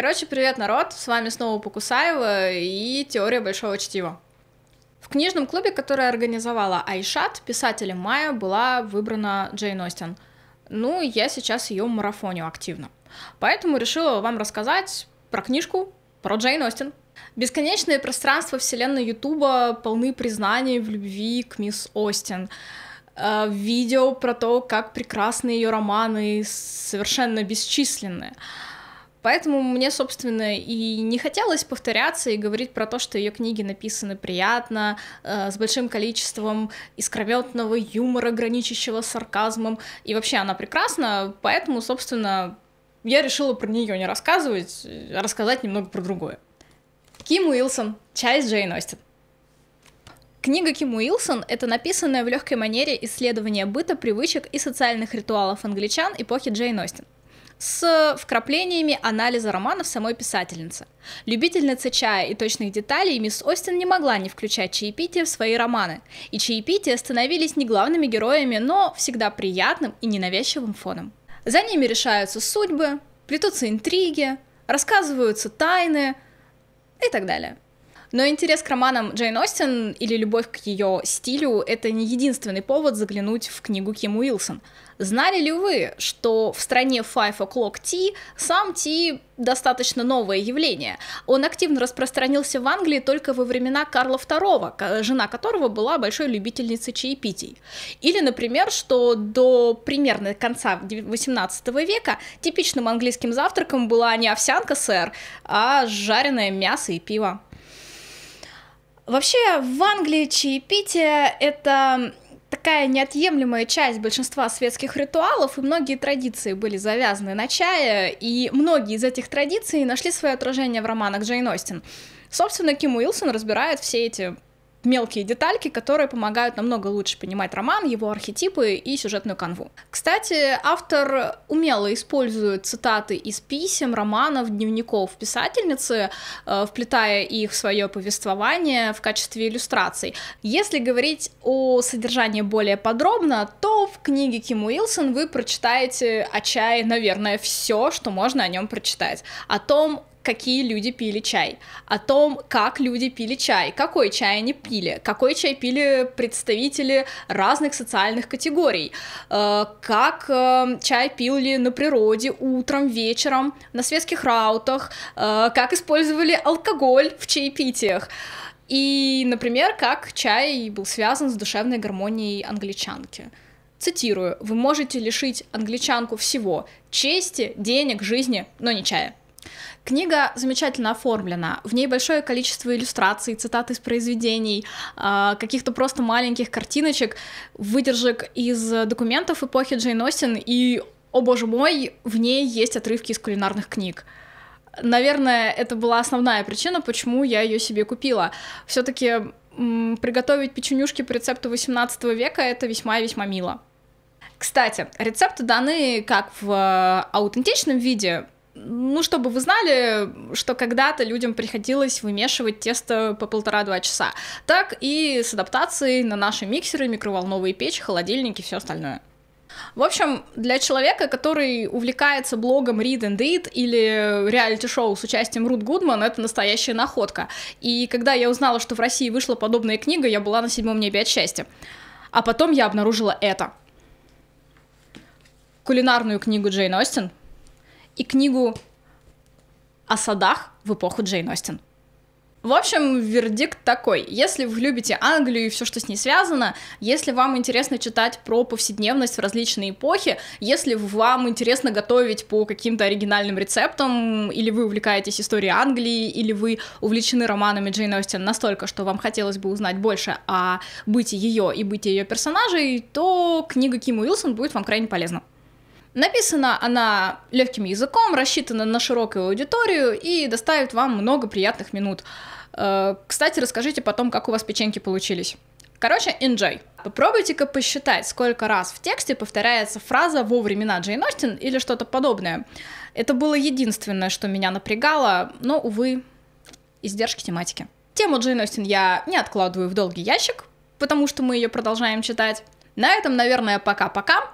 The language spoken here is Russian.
Короче, привет, народ! С вами снова Покусаева и теория большого чтива. В книжном клубе, который организовала Айшат, писателем мая была выбрана Джейн Остин. Ну, я сейчас ее марафоню активно. Поэтому решила вам рассказать про книжку, про Джейн Остин. Бесконечные пространства вселенной Ютуба полны признаний в любви к мисс Остин э, видео про то, как прекрасны ее романы, совершенно бесчисленные. Поэтому мне, собственно, и не хотелось повторяться и говорить про то, что ее книги написаны приятно, э, с большим количеством искрометного юмора, граничащего с сарказмом. И вообще она прекрасна, поэтому, собственно, я решила про нее не рассказывать, а рассказать немного про другое. Ким Уилсон, часть Джейн Остин. Книга Ким Уилсон — это написанное в легкой манере исследование быта, привычек и социальных ритуалов англичан эпохи Джейн Остин с вкраплениями анализа романов самой писательницы. Любительница чая и точных деталей мисс Остин не могла не включать чаепитие в свои романы, и чаепития становились не главными героями, но всегда приятным и ненавязчивым фоном. За ними решаются судьбы, плетутся интриги, рассказываются тайны и так далее. Но интерес к романам Джейн Остин или любовь к ее стилю — это не единственный повод заглянуть в книгу Ким Уилсон. Знали ли вы, что в стране Five O'Clock Tea сам Ти достаточно новое явление? Он активно распространился в Англии только во времена Карла II, жена которого была большой любительницей чаепитий. Или, например, что до примерно конца XVIII века типичным английским завтраком была не овсянка, сэр, а жареное мясо и пиво. Вообще, в Англии чаепитие — это такая неотъемлемая часть большинства светских ритуалов, и многие традиции были завязаны на чае, и многие из этих традиций нашли свое отражение в романах Джейн Остин. Собственно, Ким Уилсон разбирает все эти мелкие детальки, которые помогают намного лучше понимать роман, его архетипы и сюжетную канву. Кстати, автор умело использует цитаты из писем, романов, дневников писательницы, э, вплетая их в свое повествование в качестве иллюстраций. Если говорить о содержании более подробно, то в книге Ким Уилсон вы прочитаете о чае, наверное, все, что можно о нем прочитать. О том, какие люди пили чай, о том, как люди пили чай, какой чай они пили, какой чай пили представители разных социальных категорий, э, как э, чай пили на природе утром, вечером, на светских раутах, э, как использовали алкоголь в чаепитиях. И, например, как чай был связан с душевной гармонией англичанки. Цитирую, вы можете лишить англичанку всего – чести, денег, жизни, но не чая. Книга замечательно оформлена. В ней большое количество иллюстраций, цитат из произведений, а, каких-то просто маленьких картиночек, выдержек из документов эпохи Джейн Остин, и, о боже мой, в ней есть отрывки из кулинарных книг. Наверное, это была основная причина, почему я ее себе купила. Все-таки приготовить печенюшки по рецепту 18 века это весьма и весьма мило. Кстати, рецепты даны как в а, аутентичном виде, ну, чтобы вы знали, что когда-то людям приходилось вымешивать тесто по полтора-два часа. Так и с адаптацией на наши миксеры, микроволновые печи, холодильники, все остальное. В общем, для человека, который увлекается блогом Read and Eat или реалити-шоу с участием Рут Гудман, это настоящая находка. И когда я узнала, что в России вышла подобная книга, я была на седьмом небе от счастья. А потом я обнаружила это. Кулинарную книгу Джейн Остин, и книгу о садах в эпоху Джейн Остин. В общем, вердикт такой. Если вы любите Англию и все, что с ней связано, если вам интересно читать про повседневность в различные эпохи, если вам интересно готовить по каким-то оригинальным рецептам, или вы увлекаетесь историей Англии, или вы увлечены романами Джейн Остин настолько, что вам хотелось бы узнать больше о бытии ее и бытии ее персонажей, то книга Ким Уилсон будет вам крайне полезна. Написана она легким языком, рассчитана на широкую аудиторию и доставит вам много приятных минут. Э, кстати, расскажите потом, как у вас печеньки получились. Короче, enjoy. Попробуйте-ка посчитать, сколько раз в тексте повторяется фраза «во времена Джейн Остин» или что-то подобное. Это было единственное, что меня напрягало, но, увы, издержки тематики. Тему Джейн Остин я не откладываю в долгий ящик, потому что мы ее продолжаем читать. На этом, наверное, пока-пока.